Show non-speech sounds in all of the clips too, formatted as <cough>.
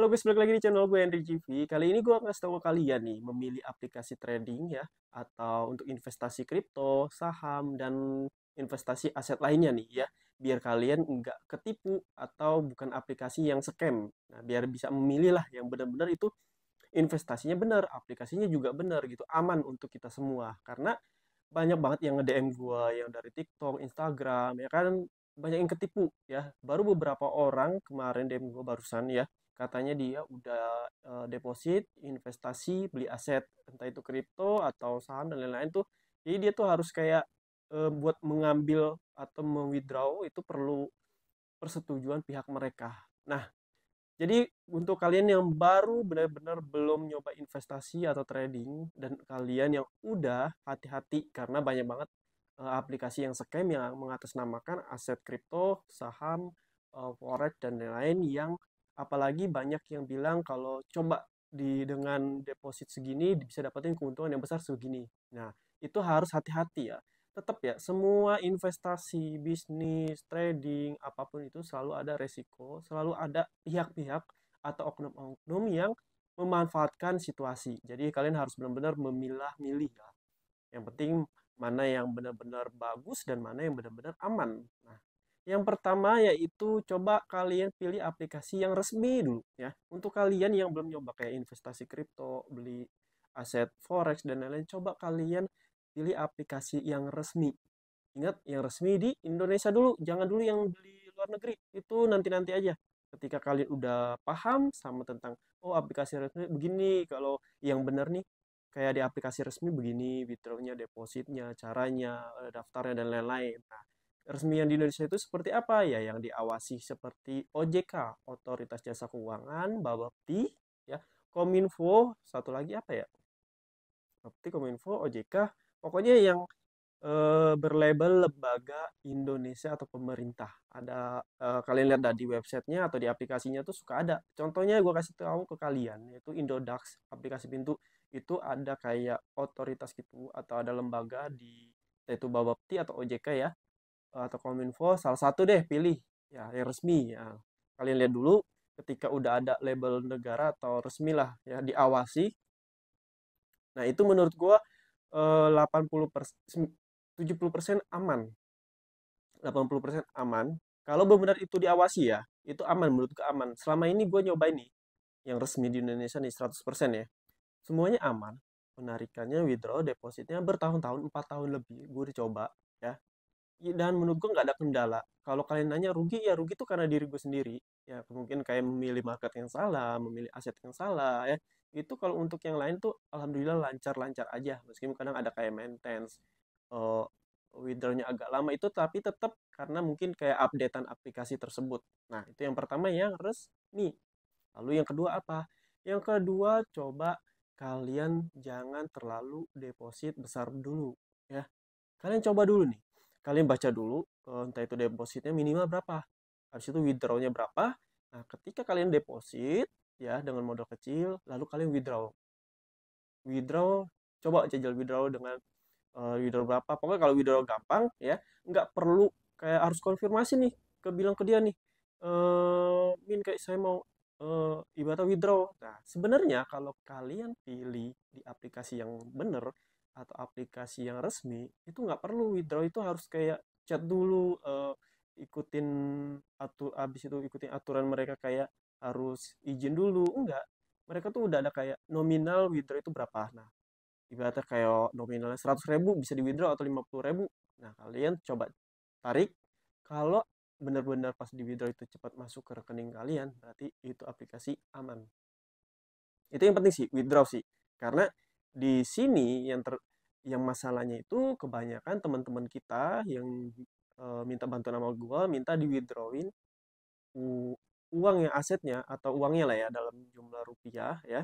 Halo guys, balik lagi di channel gue Henry GV. Kali ini gue akan tahu kalian nih memilih aplikasi trading ya atau untuk investasi kripto, saham dan investasi aset lainnya nih ya. Biar kalian nggak ketipu atau bukan aplikasi yang scam. Nah, biar bisa memilih lah yang benar-benar itu investasinya benar, aplikasinya juga benar gitu, aman untuk kita semua. Karena banyak banget yang nge-DM gue yang dari TikTok, Instagram ya kan banyak yang ketipu ya. Baru beberapa orang kemarin DM gue barusan ya katanya dia udah uh, deposit, investasi, beli aset, entah itu kripto atau saham dan lain-lain tuh. Jadi dia tuh harus kayak uh, buat mengambil atau mewithdraw itu perlu persetujuan pihak mereka. Nah, jadi untuk kalian yang baru benar-benar belum nyoba investasi atau trading dan kalian yang udah hati-hati karena banyak banget e, aplikasi yang scam yang mengatasnamakan aset kripto, saham, forex dan lain-lain yang apalagi banyak yang bilang kalau coba di dengan deposit segini bisa dapetin keuntungan yang besar segini. Nah, itu harus hati-hati ya. Tetap ya, semua investasi, bisnis, trading, apapun itu selalu ada resiko, selalu ada pihak-pihak atau oknum-oknum yang memanfaatkan situasi. Jadi kalian harus benar-benar memilah-milih ya. Yang penting mana yang benar-benar bagus dan mana yang benar-benar aman. Yang pertama yaitu coba kalian pilih aplikasi yang resmi dulu ya. Untuk kalian yang belum nyoba kayak investasi kripto, beli aset forex dan lain-lain, coba kalian pilih aplikasi yang resmi. Ingat yang resmi di Indonesia dulu, jangan dulu yang beli luar negeri. Itu nanti-nanti aja. Ketika kalian udah paham sama tentang oh aplikasi resmi begini, kalau yang benar nih kayak di aplikasi resmi begini, withdrawnya, depositnya, caranya, daftarnya dan lain-lain. Nah, resmi yang di Indonesia itu seperti apa ya yang diawasi seperti OJK Otoritas Jasa Keuangan Bapepti ya Kominfo satu lagi apa ya Bapepti Kominfo OJK pokoknya yang e, berlabel lembaga Indonesia atau pemerintah ada e, kalian lihat di websitenya atau di aplikasinya tuh suka ada contohnya gue kasih tahu ke kalian yaitu Indodax aplikasi pintu itu ada kayak otoritas gitu atau ada lembaga di yaitu Bapepti atau OJK ya atau eh, kominfo salah satu deh pilih ya yang resmi ya kalian lihat dulu ketika udah ada label negara atau resmi lah ya diawasi nah itu menurut gua 80 persen 70 persen aman 80 persen aman kalau benar itu diawasi ya itu aman menurut gua aman selama ini gua nyoba ini yang resmi di Indonesia nih 100 persen ya semuanya aman penarikannya withdraw depositnya bertahun-tahun empat tahun lebih gue udah coba Iya, dan menurut gue nggak ada kendala kalau kalian nanya rugi ya rugi itu karena diri gue sendiri ya mungkin kayak memilih market yang salah memilih aset yang salah ya itu kalau untuk yang lain tuh alhamdulillah lancar-lancar aja meskipun kadang ada kayak maintenance uh, withdrawnya agak lama itu tapi tetap karena mungkin kayak updatean aplikasi tersebut nah itu yang pertama yang resmi. lalu yang kedua apa yang kedua coba kalian jangan terlalu deposit besar dulu ya kalian coba dulu nih kalian baca dulu eh, entah itu depositnya minimal berapa habis itu withdrawnya berapa nah ketika kalian deposit ya dengan modal kecil lalu kalian withdraw withdraw coba jajal withdraw dengan uh, withdraw berapa pokoknya kalau withdraw gampang ya nggak perlu kayak harus konfirmasi nih ke bilang ke dia nih uh, min kayak saya mau uh, ibaratnya withdraw nah sebenarnya kalau kalian pilih di aplikasi yang benar, atau aplikasi yang resmi itu nggak perlu withdraw itu harus kayak chat dulu uh, ikutin atau abis itu ikutin aturan mereka kayak harus izin dulu enggak mereka tuh udah ada kayak nominal withdraw itu berapa nah ibaratnya kayak nominalnya 100 ribu bisa di withdraw atau 50 ribu nah kalian coba tarik kalau benar-benar pas di withdraw itu cepat masuk ke rekening kalian berarti itu aplikasi aman itu yang penting sih withdraw sih karena di sini yang ter, yang masalahnya itu kebanyakan teman-teman kita yang e, minta bantuan sama gue minta di withdrawin uang yang asetnya atau uangnya lah ya dalam jumlah rupiah ya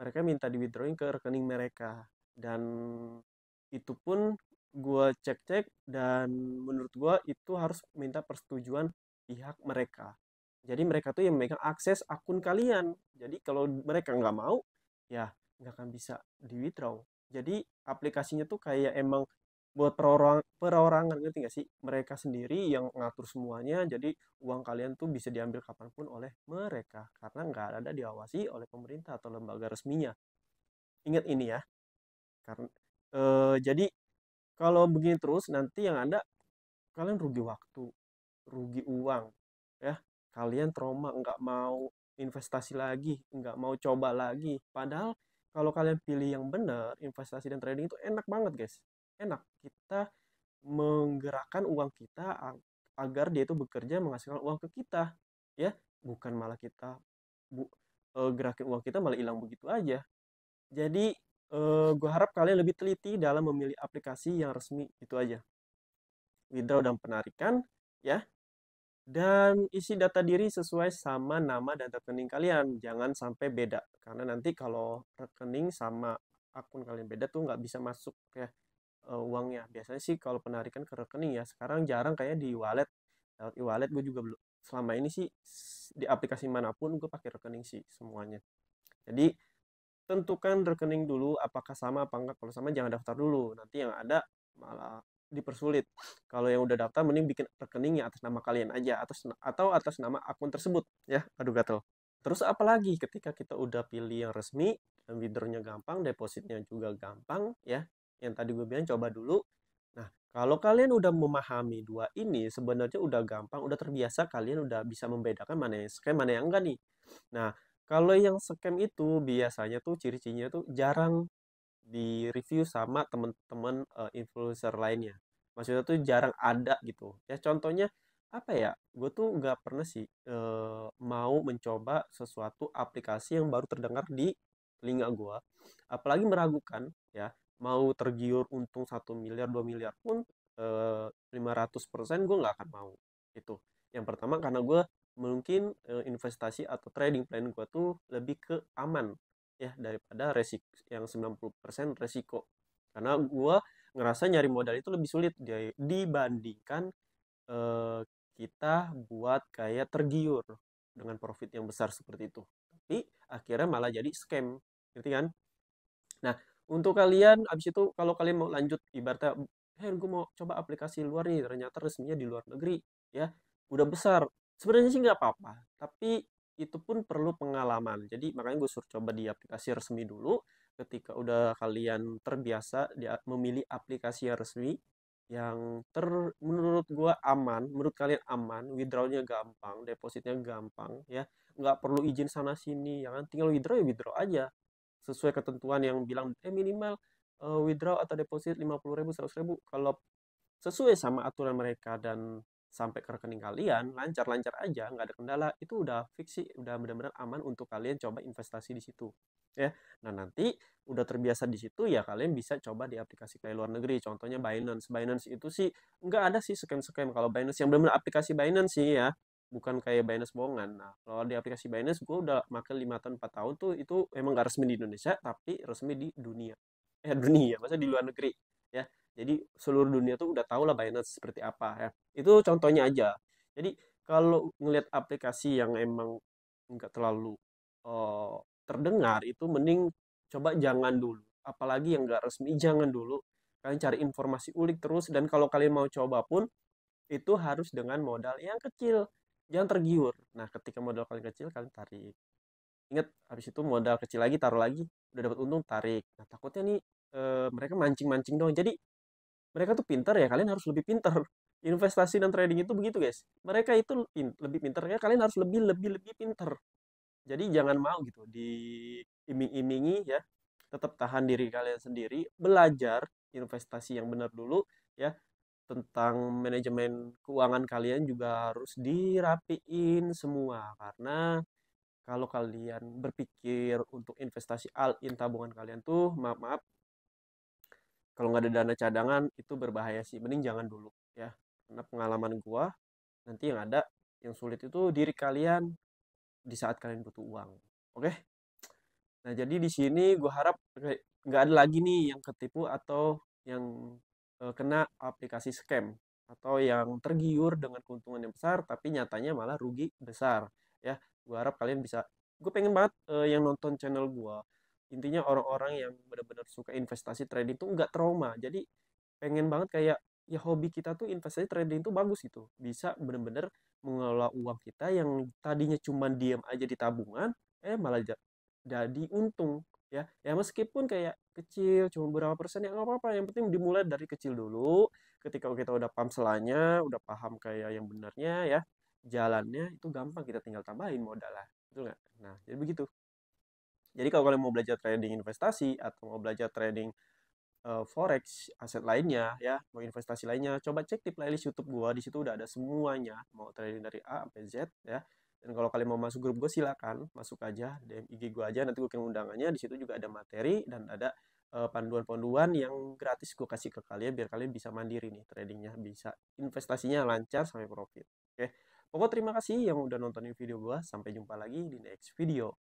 mereka minta di withdrawin ke rekening mereka dan itu pun gue cek-cek dan menurut gue itu harus minta persetujuan pihak mereka jadi mereka tuh yang memegang akses akun kalian jadi kalau mereka nggak mau ya nggak akan bisa di withdraw jadi aplikasinya tuh kayak emang buat perorang perorangan ngerti nggak sih mereka sendiri yang ngatur semuanya jadi uang kalian tuh bisa diambil kapanpun oleh mereka karena nggak ada diawasi oleh pemerintah atau lembaga resminya ingat ini ya karena e, eh, jadi kalau begini terus nanti yang ada kalian rugi waktu rugi uang ya kalian trauma nggak mau investasi lagi nggak mau coba lagi padahal kalau kalian pilih yang benar investasi dan trading itu enak banget guys enak kita menggerakkan uang kita agar dia itu bekerja menghasilkan uang ke kita ya bukan malah kita bu, eh, gerakin uang kita malah hilang begitu aja jadi e, eh, gue harap kalian lebih teliti dalam memilih aplikasi yang resmi itu aja withdraw dan penarikan ya dan isi data diri sesuai sama nama dan rekening kalian. Jangan sampai beda, karena nanti kalau rekening sama akun kalian beda tuh nggak bisa masuk ya uangnya. Biasanya sih kalau penarikan ke rekening ya, sekarang jarang kayak di wallet. Lewat e-wallet gue juga belum. Selama ini sih di aplikasi manapun gue pakai rekening sih semuanya. Jadi tentukan rekening dulu apakah sama apa enggak. Kalau sama jangan daftar dulu. Nanti yang ada malah dipersulit. Kalau yang udah daftar mending bikin rekening atas nama kalian aja atau atau atas nama akun tersebut ya. Aduh gatel. Terus apalagi ketika kita udah pilih yang resmi dan withdrawnya gampang, depositnya juga gampang ya. Yang tadi gue bilang coba dulu. Nah, kalau kalian udah memahami dua ini sebenarnya udah gampang, udah terbiasa kalian udah bisa membedakan mana yang scam, mana yang enggak nih. Nah, kalau yang scam itu biasanya tuh ciri-cirinya tuh jarang di review sama teman-teman uh, influencer lainnya maksudnya tuh jarang ada gitu ya contohnya apa ya gue tuh nggak pernah sih uh, mau mencoba sesuatu aplikasi yang baru terdengar di telinga gue apalagi meragukan ya mau tergiur untung satu miliar 2 miliar pun eh, lima ratus persen gue nggak akan mau itu yang pertama karena gue mungkin investasi atau trading plan gue tuh lebih ke aman ya daripada resiko yang 90% resiko karena gue ngerasa nyari modal itu lebih sulit dibandingkan eh, kita buat kayak tergiur dengan profit yang besar seperti itu tapi akhirnya malah jadi scam ngerti kan nah untuk kalian abis itu kalau kalian mau lanjut ibaratnya hey eh, gue mau coba aplikasi luar nih ternyata resminya di luar negeri ya udah besar sebenarnya sih nggak apa-apa tapi itu pun perlu pengalaman. Jadi makanya gue suruh coba di aplikasi resmi dulu. Ketika udah kalian terbiasa memilih aplikasi yang resmi yang ter menurut gue aman, menurut kalian aman, withdrawnya gampang, depositnya gampang, ya nggak perlu izin sana sini, ya kan? Tinggal withdraw ya withdraw aja sesuai ketentuan yang bilang eh minimal uh, withdraw atau deposit lima puluh ribu seratus ribu kalau sesuai sama aturan mereka dan sampai ke rekening kalian lancar-lancar aja nggak ada kendala itu udah fix sih udah benar-benar aman untuk kalian coba investasi di situ ya nah nanti udah terbiasa di situ ya kalian bisa coba di aplikasi kayak luar negeri contohnya Binance Binance itu sih nggak ada sih scam-scam kalau Binance yang benar-benar aplikasi Binance sih ya bukan kayak Binance bohongan. Nah, kalau di aplikasi Binance, gue udah makan lima tahun, empat tahun tuh itu emang gak resmi di Indonesia, tapi resmi di dunia. Eh, dunia, masa di luar negeri. ya jadi seluruh dunia tuh udah tahu lah Binance seperti apa ya. Itu contohnya aja. Jadi kalau ngelihat aplikasi yang emang nggak terlalu uh, terdengar itu mending coba jangan dulu. Apalagi yang nggak resmi jangan dulu. Kalian cari informasi ulik terus dan kalau kalian mau coba pun itu harus dengan modal yang kecil. Jangan tergiur. Nah, ketika modal kalian kecil kalian tarik ingat habis itu modal kecil lagi taruh lagi udah dapat untung tarik nah takutnya nih e, mereka mancing mancing dong. jadi mereka tuh pintar ya kalian harus lebih pintar <laughs> investasi dan trading itu begitu guys mereka itu pin lebih pintar ya kalian harus lebih lebih lebih pintar jadi jangan mau gitu diiming-imingi ya tetap tahan diri kalian sendiri belajar investasi yang benar dulu ya tentang manajemen keuangan kalian juga harus dirapiin semua karena kalau kalian berpikir untuk investasi al in tabungan kalian tuh maaf maaf kalau nggak ada dana cadangan itu berbahaya sih mending jangan dulu ya karena pengalaman gua nanti yang ada yang sulit itu diri kalian di saat kalian butuh uang oke okay? nah jadi di sini gua harap nggak ada lagi nih yang ketipu atau yang uh, kena aplikasi scam atau yang tergiur dengan keuntungan yang besar tapi nyatanya malah rugi besar ya gua harap kalian bisa Gua pengen banget uh, yang nonton channel gua intinya orang-orang yang benar-benar suka investasi trading tuh nggak trauma jadi pengen banget kayak ya hobi kita tuh investasi trading tuh bagus gitu bisa benar-benar mengelola uang kita yang tadinya cuma diam aja di tabungan eh malah jadi untung ya ya meskipun kayak kecil cuma berapa persen ya nggak apa-apa yang penting dimulai dari kecil dulu ketika kita udah paham selanya udah paham kayak yang benarnya ya jalannya itu gampang kita tinggal tambahin modal lah betul nggak nah jadi begitu jadi kalau kalian mau belajar trading investasi atau mau belajar trading uh, forex aset lainnya ya mau investasi lainnya coba cek di playlist YouTube gua di situ udah ada semuanya mau trading dari A sampai Z ya dan kalau kalian mau masuk grup gue silakan masuk aja DM IG gue aja nanti gue kirim undangannya di situ juga ada materi dan ada eh, panduan-panduan yang gratis gue kasih ke kalian biar kalian bisa mandiri nih tradingnya bisa investasinya lancar sampai profit oke pokok pokoknya terima kasih yang udah nontonin video gue sampai jumpa lagi di next video